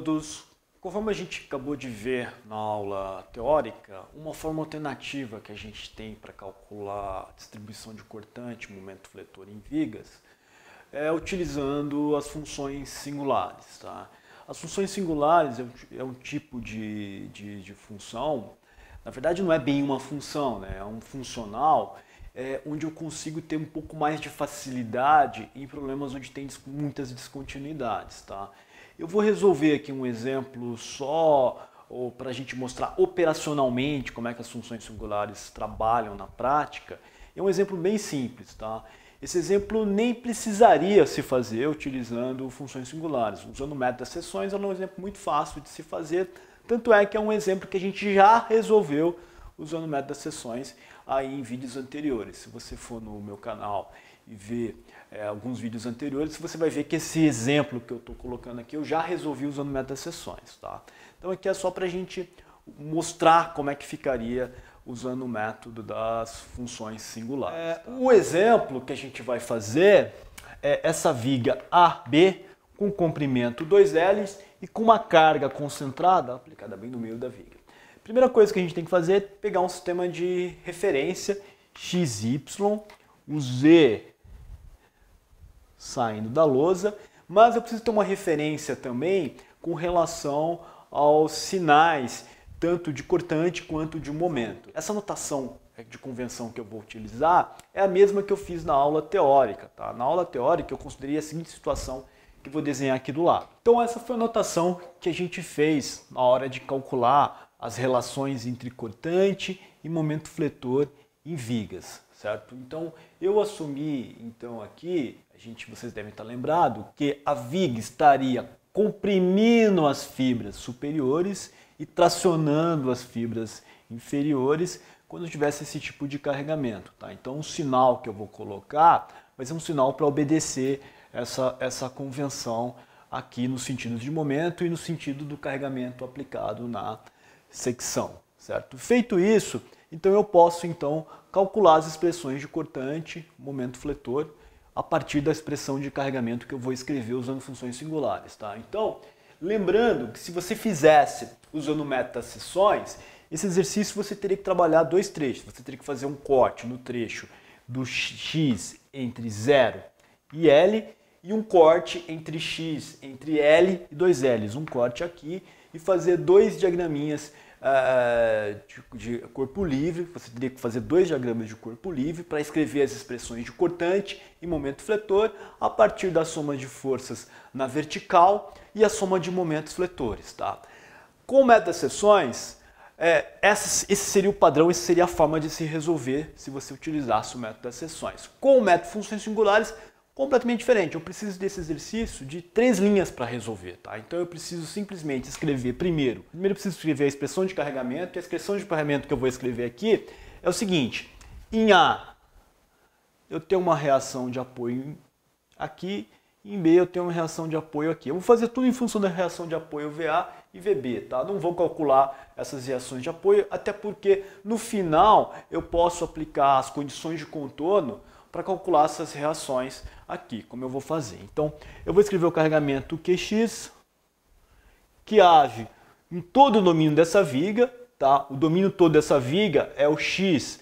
todos. Conforme a gente acabou de ver na aula teórica, uma forma alternativa que a gente tem para calcular a distribuição de cortante, momento fletor em vigas, é utilizando as funções singulares. Tá? As funções singulares é um, é um tipo de, de, de, função, na verdade não é bem uma função, né? é um funcional é, onde eu consigo ter um pouco mais de facilidade em problemas onde tem muitas descontinuidades. Tá? Eu vou resolver aqui um exemplo só para a gente mostrar operacionalmente como é que as funções singulares trabalham na prática. É um exemplo bem simples, tá? Esse exemplo nem precisaria se fazer utilizando funções singulares. Usando o método das seções é um exemplo muito fácil de se fazer, tanto é que é um exemplo que a gente já resolveu usando o método das seções aí em vídeos anteriores. Se você for no meu canal e ver é, alguns vídeos anteriores, você vai ver que esse exemplo que eu estou colocando aqui eu já resolvi usando o método das sessões Tá? Então aqui é só para a gente mostrar como é que ficaria usando o método das funções singulares. É, tá? O exemplo que a gente vai fazer é essa viga AB com comprimento 2L e com uma carga concentrada aplicada bem no meio da viga. Primeira coisa que a gente tem que fazer é pegar um sistema de referência XY, o Z saindo da lousa, mas eu preciso ter uma referência também com relação aos sinais, tanto de cortante quanto de momento. Essa notação de convenção que eu vou utilizar é a mesma que eu fiz na aula teórica. Tá? Na aula teórica eu considerei a seguinte situação que vou desenhar aqui do lado. Então essa foi a notação que a gente fez na hora de calcular as relações entre cortante e momento fletor em vigas, certo? Então eu assumi então aqui gente, vocês devem estar lembrado que a viga estaria comprimindo as fibras superiores e tracionando as fibras inferiores quando tivesse esse tipo de carregamento. Tá? Então, o sinal que eu vou colocar vai ser um sinal para obedecer essa, essa convenção aqui no sentido de momento e no sentido do carregamento aplicado na secção, certo? Feito isso, então eu posso então calcular as expressões de cortante, momento fletor a partir da expressão de carregamento que eu vou escrever usando funções singulares. Tá? Então, lembrando que se você fizesse usando meta sessões, esse exercício você teria que trabalhar dois trechos. Você teria que fazer um corte no trecho do x entre 0 e L e um corte entre x, entre L e dois Ls. Um corte aqui e fazer dois diagraminhas ah, ah, de, de, corpo livre, você teria que fazer dois diagramas de corpo livre para escrever as expressões de cortante e momento fletor a partir da soma de forças na vertical e a soma de momentos fletores. Tá? Com método é, essa, esse seria o padrão, essa seria a forma de se resolver se você utilizasse o método das seções. Com o método de funções singulares, completamente diferente. Eu preciso desse exercício de três linhas para resolver, tá? Então eu preciso simplesmente escrever primeiro. Primeiro eu preciso escrever a expressão de carregamento, e a expressão de carregamento que eu vou escrever aqui é o seguinte: em A eu tenho uma reação de apoio aqui, em B eu tenho uma reação de apoio aqui. Eu vou fazer tudo em função da reação de apoio VA e VB, tá? Não vou calcular essas reações de apoio, até porque no final eu posso aplicar as condições de contorno para calcular essas reações aqui, como eu vou fazer. Então, eu vou escrever o carregamento QX, que age em todo o domínio dessa viga, tá? O domínio todo dessa viga é o X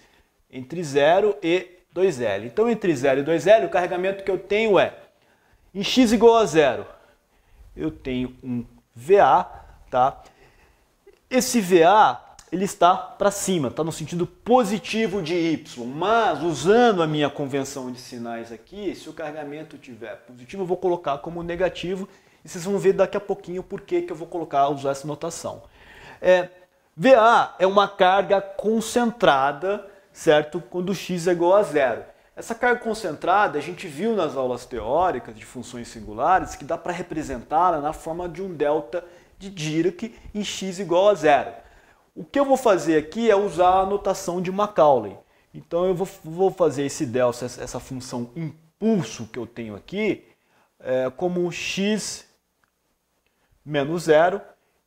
entre 0 e 2L. Então, entre 0 e 2L, o carregamento que eu tenho é, em X igual a zero, eu tenho um VA, tá? Esse VA ele está para cima, está no sentido positivo de Y. Mas, usando a minha convenção de sinais aqui, se o carregamento tiver positivo, eu vou colocar como negativo. E vocês vão ver daqui a pouquinho por que, que eu vou colocar, usar essa notação. É, VA é uma carga concentrada, certo? Quando x é igual a zero. Essa carga concentrada, a gente viu nas aulas teóricas de funções singulares que dá para representá-la na forma de um delta de Dirac em x igual a zero. O que eu vou fazer aqui é usar a notação de Macaulay. Então eu vou, vou fazer esse delta, essa função impulso que eu tenho aqui, é, como x menos zero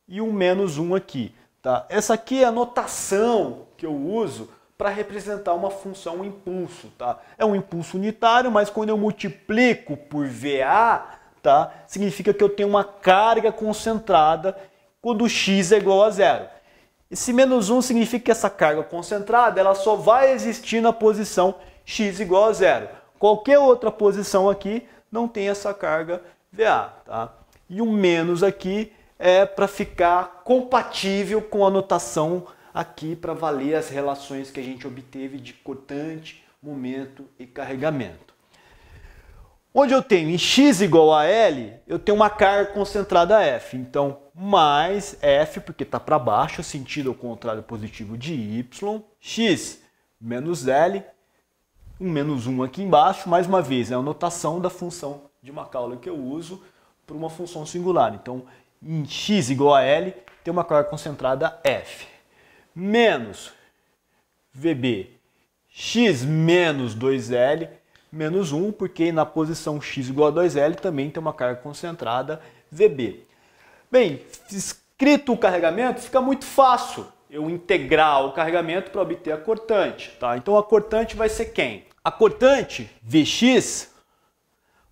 e um menos um aqui. Tá? Essa aqui é a notação que eu uso para representar uma função impulso. Tá? É um impulso unitário, mas quando eu multiplico por VA, tá? significa que eu tenho uma carga concentrada quando x é igual a zero. E se menos 1 significa que essa carga concentrada ela só vai existir na posição x igual a zero. Qualquer outra posição aqui não tem essa carga VA. Tá? E o menos aqui é para ficar compatível com a notação aqui para valer as relações que a gente obteve de cortante, momento e carregamento. Onde eu tenho em x igual a L, eu tenho uma carga concentrada F. Então, mais F, porque está para baixo, sentido ao contrário positivo de Y, X menos L, um menos 1 aqui embaixo, mais uma vez, é a notação da função de Macaulay que eu uso para uma função singular. Então, em x igual a L, tem uma carga concentrada F. Menos VB, x menos 2L, menos 1, porque na posição x igual a 2L também tem uma carga concentrada VB. Bem, escrito o carregamento, fica muito fácil eu integrar o carregamento para obter a cortante. Tá? Então a cortante vai ser quem? A cortante Vx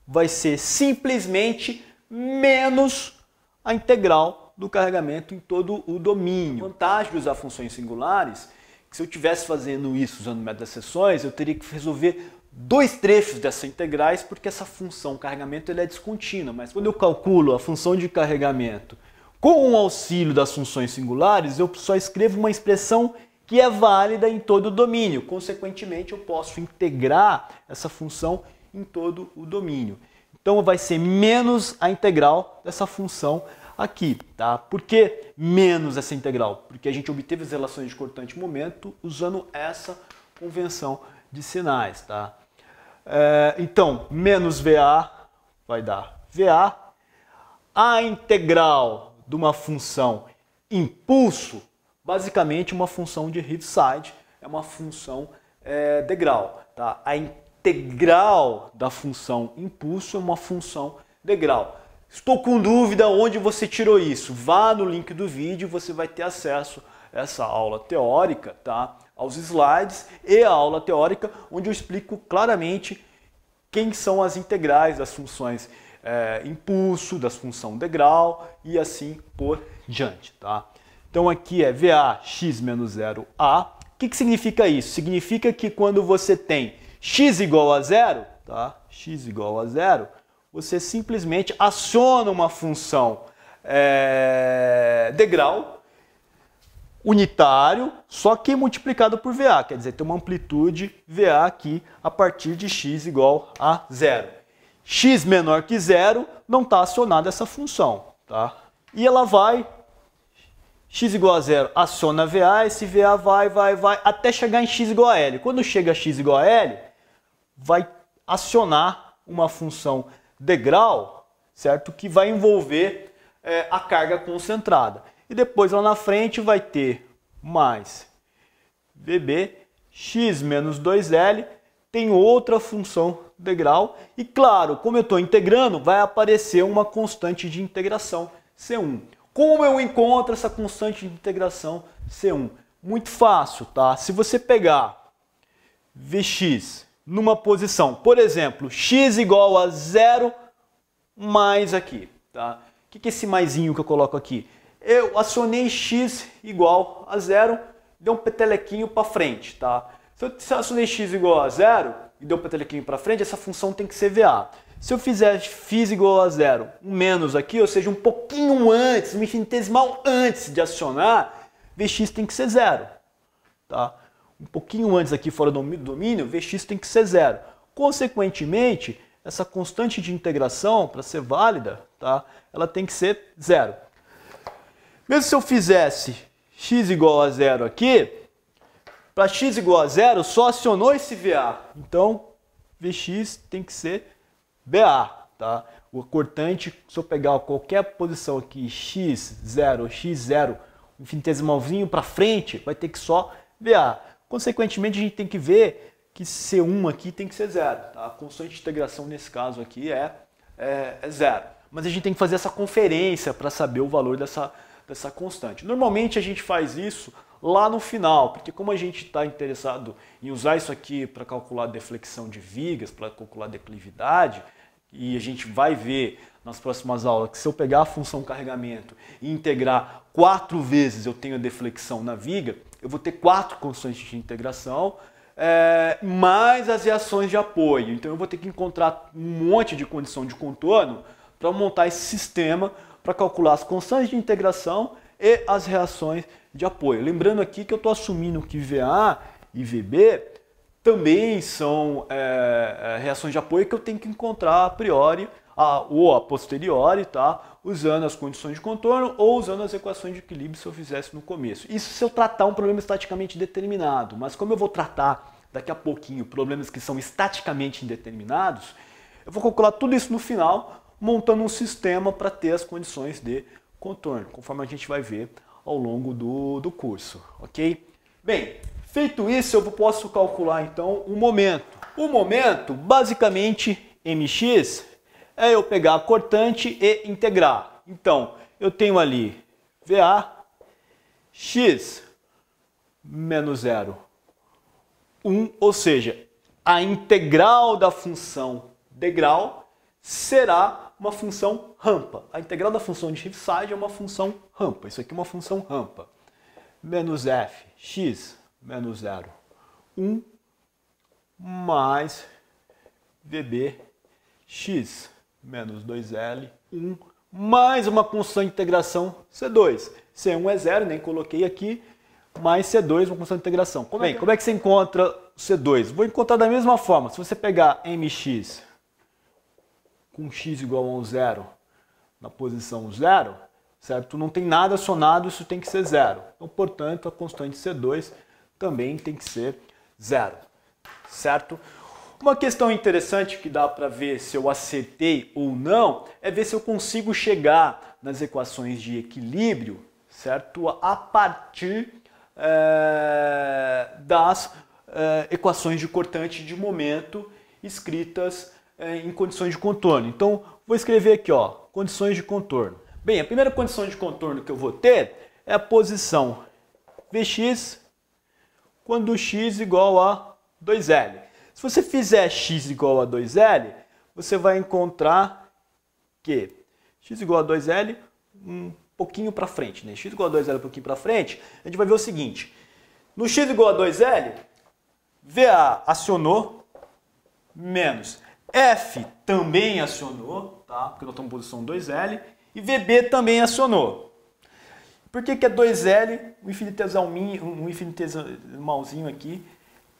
vai ser simplesmente menos a integral do carregamento em todo o domínio. A vantagem de usar funções singulares, que se eu tivesse fazendo isso usando método das seções, eu teria que resolver dois trechos dessas integrais, porque essa função carregamento ele é descontínua, mas quando eu calculo a função de carregamento com o auxílio das funções singulares, eu só escrevo uma expressão que é válida em todo o domínio. Consequentemente, eu posso integrar essa função em todo o domínio. Então vai ser menos a integral dessa função aqui, tá? Por que menos essa integral? Porque a gente obteve as relações de cortante momento usando essa convenção de sinais, tá? É, então, menos VA vai dar VA. A integral de uma função impulso, basicamente uma função de Heaviside, é uma função é, degrau. Tá? A integral da função impulso é uma função degrau. Estou com dúvida onde você tirou isso. Vá no link do vídeo, você vai ter acesso a essa aula teórica, tá? aos slides e à aula teórica, onde eu explico claramente quem são as integrais das funções é, impulso, das função degrau e assim por diante. Tá? Então aqui é VAx menos zero a O que, que significa isso? Significa que quando você tem x igual a zero, tá? x igual a zero, você simplesmente aciona uma função é, degrau unitário, só que multiplicado por VA, quer dizer, tem uma amplitude VA aqui a partir de x igual a zero. x menor que zero não está acionada essa função, tá? E ela vai, x igual a zero, aciona VA, esse VA vai, vai, vai, até chegar em x igual a L. Quando chega a x igual a L, vai acionar uma função degrau, certo? Que vai envolver é, a carga concentrada. E depois lá na frente vai ter mais VB, x menos 2L, tem outra função integral. E claro, como eu estou integrando, vai aparecer uma constante de integração, C1. Como eu encontro essa constante de integração C1? Muito fácil, tá? Se você pegar Vx numa posição, por exemplo, x igual a zero mais aqui, tá? O que é esse maisinho que eu coloco aqui? eu acionei x igual a zero, deu um petelequinho para frente, tá? Se eu, se eu acionei x igual a zero e deu um petelequinho para frente, essa função tem que ser VA. Se eu fizer x igual a zero, um menos aqui, ou seja, um pouquinho antes, um infinitesimal antes de acionar, Vx tem que ser zero, tá? Um pouquinho antes aqui fora do domínio, Vx tem que ser zero. Consequentemente, essa constante de integração, para ser válida, tá? ela tem que ser zero. Mesmo se eu fizesse x igual a zero aqui, para x igual a zero só acionou esse VA. Então, Vx tem que ser BA, tá? O cortante, se eu pegar qualquer posição aqui, x0, x0, um infinitesimalzinho para frente, vai ter que só VA. Consequentemente, a gente tem que ver que C1 aqui tem que ser zero. Tá? A constante de integração nesse caso aqui é, é, é zero. Mas a gente tem que fazer essa conferência para saber o valor dessa, dessa constante. Normalmente a gente faz isso lá no final, porque como a gente está interessado em usar isso aqui para calcular deflexão de vigas, para calcular declividade, e a gente vai ver nas próximas aulas que se eu pegar a função carregamento e integrar quatro vezes eu tenho a deflexão na viga, eu vou ter quatro constantes de integração, é, mais as reações de apoio. Então eu vou ter que encontrar um monte de condição de contorno para montar esse sistema para calcular as constantes de integração e as reações de apoio. Lembrando aqui que eu estou assumindo que VA e VB também são é, é, reações de apoio que eu tenho que encontrar a priori a, ou a posteriori, tá? usando as condições de contorno ou usando as equações de equilíbrio se eu fizesse no começo. Isso se eu tratar um problema estaticamente determinado, mas como eu vou tratar daqui a pouquinho problemas que são estaticamente indeterminados, eu vou calcular tudo isso no final montando um sistema para ter as condições de contorno, conforme a gente vai ver ao longo do, do curso, ok? Bem, feito isso, eu posso calcular então o momento. O momento, basicamente, mx, é eu pegar a cortante e integrar. Então, eu tenho ali VA, x menos zero, 1, um, ou seja, a integral da função degrau será uma função rampa. A integral da função de Heaviside é uma função rampa. Isso aqui é uma função rampa. Menos f, x, menos 0, 1, mais vb, x, menos 2l, 1, mais uma constante de integração C2. C1 é zero, nem coloquei aqui, mais C2, uma constante de integração. Como é Bem, é que... como é que você encontra C2? Vou encontrar da mesma forma. Se você pegar mx com x igual a um zero na posição zero, certo? Não tem nada acionado, isso tem que ser zero. Então, portanto, a constante C2 também tem que ser zero, certo? Uma questão interessante que dá para ver se eu acertei ou não é ver se eu consigo chegar nas equações de equilíbrio, certo? A partir é, das é, equações de cortante de momento escritas é, em condições de contorno. Então, vou escrever aqui, ó, condições de contorno. Bem, a primeira condição de contorno que eu vou ter é a posição Vx quando x igual a 2L. Se você fizer x igual a 2L, você vai encontrar que x igual a 2L um pouquinho para frente, né? x igual a 2L um pouquinho para frente, a gente vai ver o seguinte. No x igual a 2L, VA acionou menos F também acionou, tá? porque nós estamos em posição 2L, e VB também acionou. Por que, que é 2L, um infinitesimalzinho, um infinitesimalzinho aqui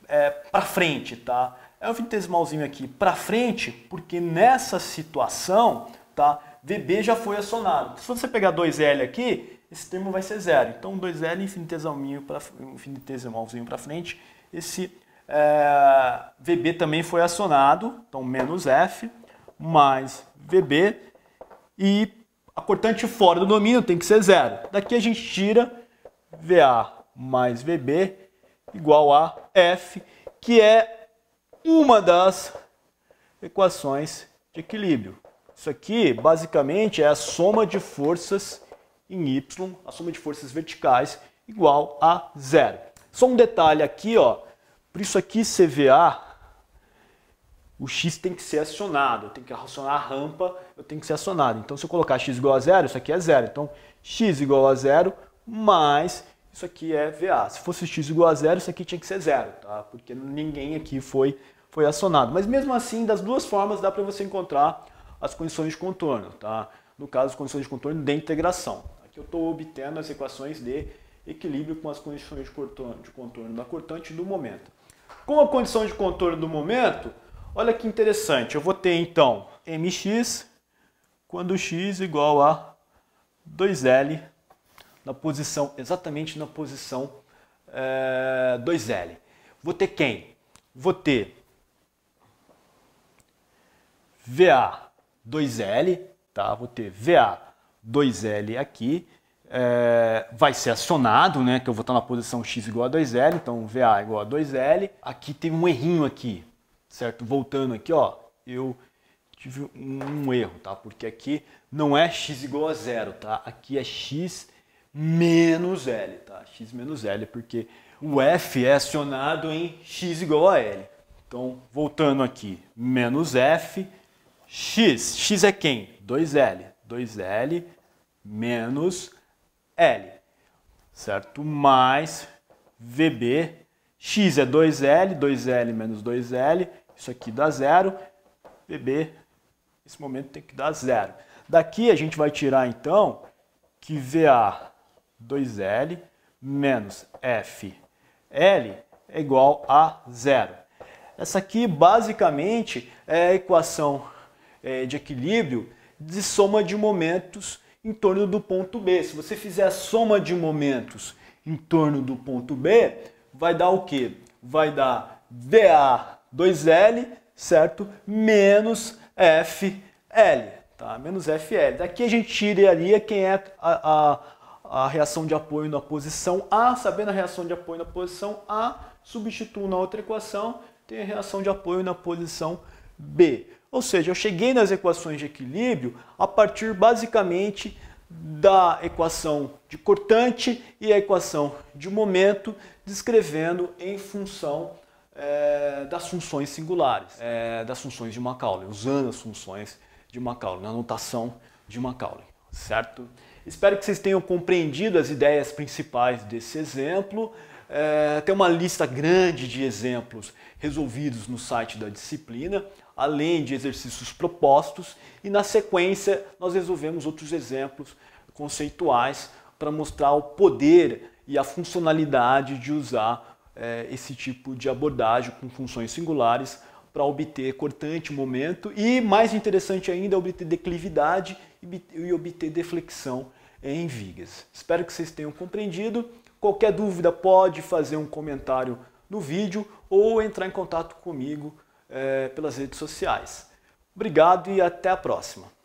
é, para frente? Tá? É um infinitesimalzinho aqui para frente, porque nessa situação tá, VB já foi acionado. Então, se você pegar 2L aqui, esse termo vai ser zero. Então 2L infinitesimalzinho para frente, esse é, VB também foi acionado, então menos F mais VB e a cortante fora do domínio tem que ser zero. Daqui a gente tira VA mais VB igual a F, que é uma das equações de equilíbrio. Isso aqui basicamente é a soma de forças em Y, a soma de forças verticais igual a zero. Só um detalhe aqui, ó por isso aqui, CVA, o x tem que ser acionado. Eu tenho que acionar a rampa, eu tenho que ser acionado. Então, se eu colocar x igual a zero, isso aqui é zero. Então, x igual a zero mais isso aqui é VA. Se fosse x igual a zero, isso aqui tinha que ser zero, tá? Porque ninguém aqui foi, foi acionado. Mas mesmo assim, das duas formas, dá para você encontrar as condições de contorno, tá? No caso, as condições de contorno de integração. Aqui eu estou obtendo as equações de equilíbrio com as condições de contorno, de contorno da cortante do momento. Com a condição de contorno do momento, olha que interessante. Eu vou ter então mx quando x igual a 2L na posição, exatamente na posição é, eh, 2L. Vou ter quem? Vou ter VA 2L, tá? Vou ter VA 2L aqui é, vai ser acionado, né? Que eu vou estar na posição x igual a 2L, então VA igual a 2L. Aqui tem um errinho aqui, certo? Voltando aqui, ó, eu tive um erro, tá? Porque aqui não é x igual a zero, tá? Aqui é x menos L, tá? X menos L, porque o F é acionado em x igual a L. Então, voltando aqui, menos F, x. x é quem? 2L. 2L menos L, certo? Mais VB, x é 2L, 2L menos 2L, isso aqui dá zero, VB, nesse momento tem que dar zero. Daqui a gente vai tirar então que VA 2L menos FL é igual a zero. Essa aqui basicamente é a equação é, de equilíbrio de soma de momentos em torno do ponto B. Se você fizer a soma de momentos em torno do ponto B, vai dar o quê? Vai dar DA2L, certo? Menos FL, tá? Menos FL. Daqui a gente tiraria quem é a, a, a reação de apoio na posição A. Sabendo a reação de apoio na posição A, substituo na outra equação, tem a reação de apoio na posição B. Ou seja, eu cheguei nas equações de equilíbrio a partir basicamente da equação de cortante e a equação de momento, descrevendo em função é, das funções singulares, é, das funções de Macaulay, usando as funções de Macaulay, na notação de Macaulay, certo? Espero que vocês tenham compreendido as ideias principais desse exemplo. É, tem uma lista grande de exemplos resolvidos no site da disciplina além de exercícios propostos, e na sequência nós resolvemos outros exemplos conceituais para mostrar o poder e a funcionalidade de usar é, esse tipo de abordagem com funções singulares para obter cortante, momento e, mais interessante ainda, obter declividade e obter deflexão em vigas. Espero que vocês tenham compreendido. Qualquer dúvida pode fazer um comentário no vídeo ou entrar em contato comigo eh, pelas redes sociais. Obrigado e até a próxima!